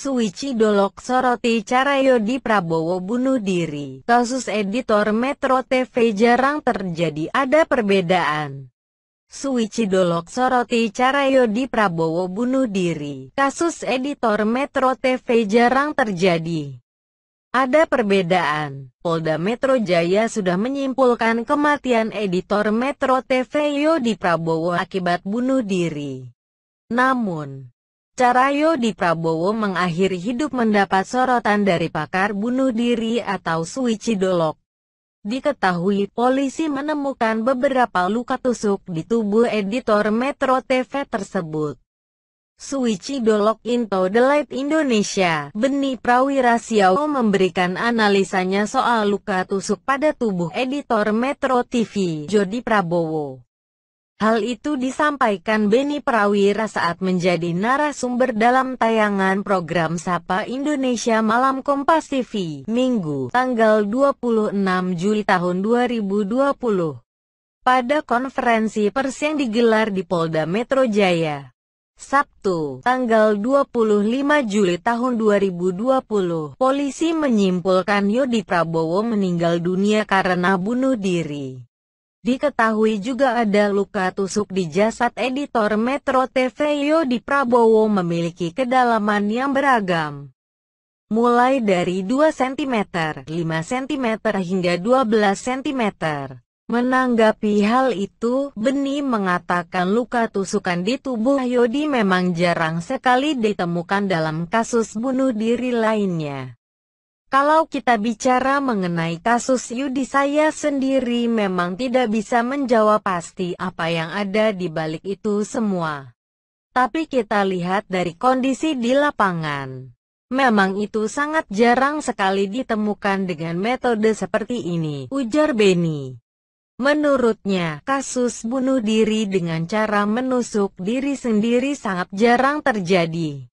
Dolok Soroti cara Yodi Prabowo bunuh diri. Kasus editor Metro TV jarang terjadi ada perbedaan. Dolok Soroti cara Yodi Prabowo bunuh diri. Kasus editor Metro TV jarang terjadi. Ada perbedaan. Polda Metro Jaya sudah menyimpulkan kematian editor Metro TV Yodi Prabowo akibat bunuh diri. Namun, Carayo di Prabowo mengakhiri hidup mendapat sorotan dari pakar bunuh diri atau suicidolog. Diketahui polisi menemukan beberapa luka tusuk di tubuh editor Metro TV tersebut. Suicidolog Into the Light Indonesia, Beni Prawira Siao memberikan analisanya soal luka tusuk pada tubuh editor Metro TV, Jody Prabowo. Hal itu disampaikan Beni Prawira saat menjadi narasumber dalam tayangan program Sapa Indonesia Malam Kompas TV, Minggu, tanggal 26 Juli tahun 2020. Pada konferensi pers yang digelar di Polda Metro Jaya, Sabtu, tanggal 25 Juli tahun 2020, polisi menyimpulkan Yodi Prabowo meninggal dunia karena bunuh diri. Diketahui juga ada luka tusuk di jasad editor Metro TV Yodi Prabowo memiliki kedalaman yang beragam. Mulai dari 2 cm, 5 cm hingga 12 cm. Menanggapi hal itu, Beni mengatakan luka tusukan di tubuh Yodi memang jarang sekali ditemukan dalam kasus bunuh diri lainnya. Kalau kita bicara mengenai kasus Yudi saya sendiri memang tidak bisa menjawab pasti apa yang ada di balik itu semua. Tapi kita lihat dari kondisi di lapangan. Memang itu sangat jarang sekali ditemukan dengan metode seperti ini, ujar Beni. Menurutnya, kasus bunuh diri dengan cara menusuk diri sendiri sangat jarang terjadi.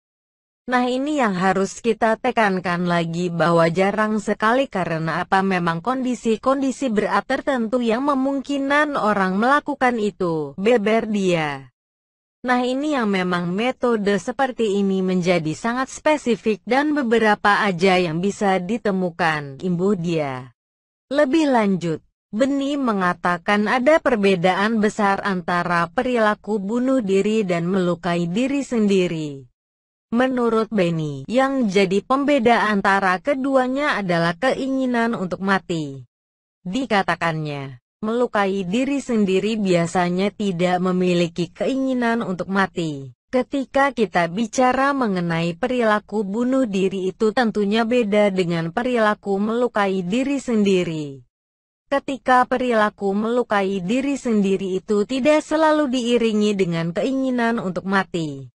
Nah ini yang harus kita tekankan lagi bahwa jarang sekali karena apa memang kondisi-kondisi berat tertentu yang memungkinkan orang melakukan itu, beber dia. Nah ini yang memang metode seperti ini menjadi sangat spesifik dan beberapa aja yang bisa ditemukan, imbuh dia. Lebih lanjut, Beni mengatakan ada perbedaan besar antara perilaku bunuh diri dan melukai diri sendiri. Menurut Benny, yang jadi pembeda antara keduanya adalah keinginan untuk mati. Dikatakannya, melukai diri sendiri biasanya tidak memiliki keinginan untuk mati. Ketika kita bicara mengenai perilaku bunuh diri itu tentunya beda dengan perilaku melukai diri sendiri. Ketika perilaku melukai diri sendiri itu tidak selalu diiringi dengan keinginan untuk mati.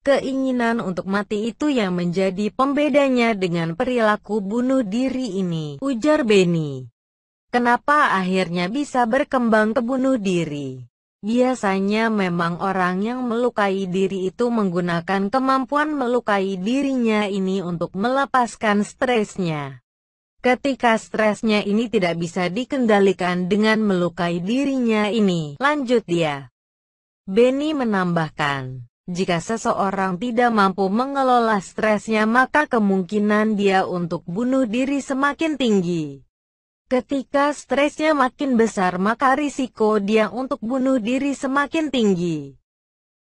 Keinginan untuk mati itu yang menjadi pembedanya dengan perilaku bunuh diri ini, ujar Benny. Kenapa akhirnya bisa berkembang ke bunuh diri? Biasanya memang orang yang melukai diri itu menggunakan kemampuan melukai dirinya ini untuk melepaskan stresnya. Ketika stresnya ini tidak bisa dikendalikan dengan melukai dirinya ini, lanjut dia. Benny menambahkan. Jika seseorang tidak mampu mengelola stresnya maka kemungkinan dia untuk bunuh diri semakin tinggi. Ketika stresnya makin besar maka risiko dia untuk bunuh diri semakin tinggi.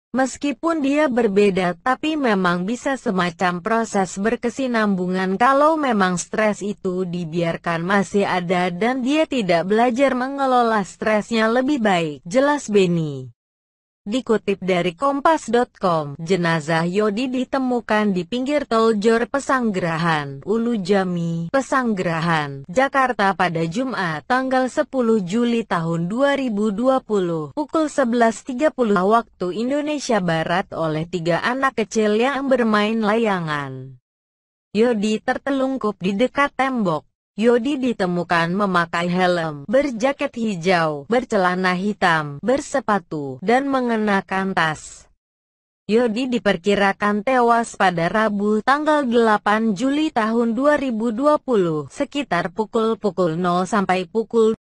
Meskipun dia berbeda tapi memang bisa semacam proses berkesinambungan kalau memang stres itu dibiarkan masih ada dan dia tidak belajar mengelola stresnya lebih baik. Jelas Benny. Dikutip dari Kompas.com, jenazah Yodi ditemukan di pinggir tol Jor Pesanggerahan, Ulu Jami, Pesanggerahan, Jakarta pada Jumat, tanggal 10 Juli tahun 2020, pukul 11.30 waktu Indonesia Barat oleh tiga anak kecil yang bermain layangan. Yodi tertelungkup di dekat tembok. Yodi ditemukan memakai helm, berjaket hijau, bercelana hitam, bersepatu, dan mengenakan tas. Yodi diperkirakan tewas pada Rabu tanggal 8 Juli tahun 2020 sekitar pukul-pukul 0 sampai pukul